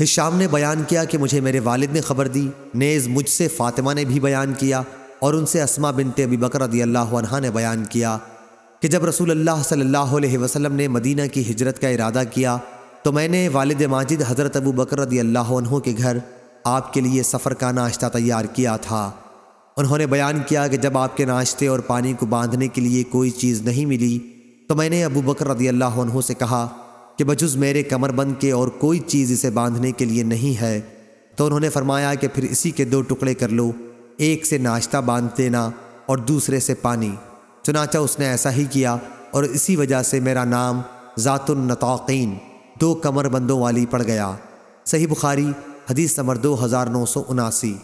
Hisham ने बयान किया कि मुझे मेरे वालिद ने खबर दी नेज़ मुझसे फ़ातिमा ने भी बयान किया और उनसे असमा बिनते अबी बकर ने बयान किया कि जब रसूल अल्लाह सल्लल्लाहु अलैहि वसल्लम ने मदीना की हिजरत का इरादा किया तो मैंने वालिद माजिद हज़रत अबू बकर के घर आपके लिए सफ़र का नाश्ता तैयार किया था उन्होंने बयान किया कि जब आपके नाश्ते और पानी को बांधने के लिए कोई चीज़ नहीं मिली तो मैंने अबू बकर रदी अल्लाह से कहा कि बजुज मेरे कमरबंद के और कोई चीज़ इसे बांधने के लिए नहीं है तो उन्होंने फरमाया कि फिर इसी के दो टुकड़े कर लो एक से नाश्ता बांध देना और दूसरे से पानी चुनाचा उसने ऐसा ही किया और इसी वजह से मेरा नाम ज़ातुलनताकीन दो कमरबंदों वाली पड़ गया सही बुखारी हदीस नंबर दो हज़ार नौ सौ उनासी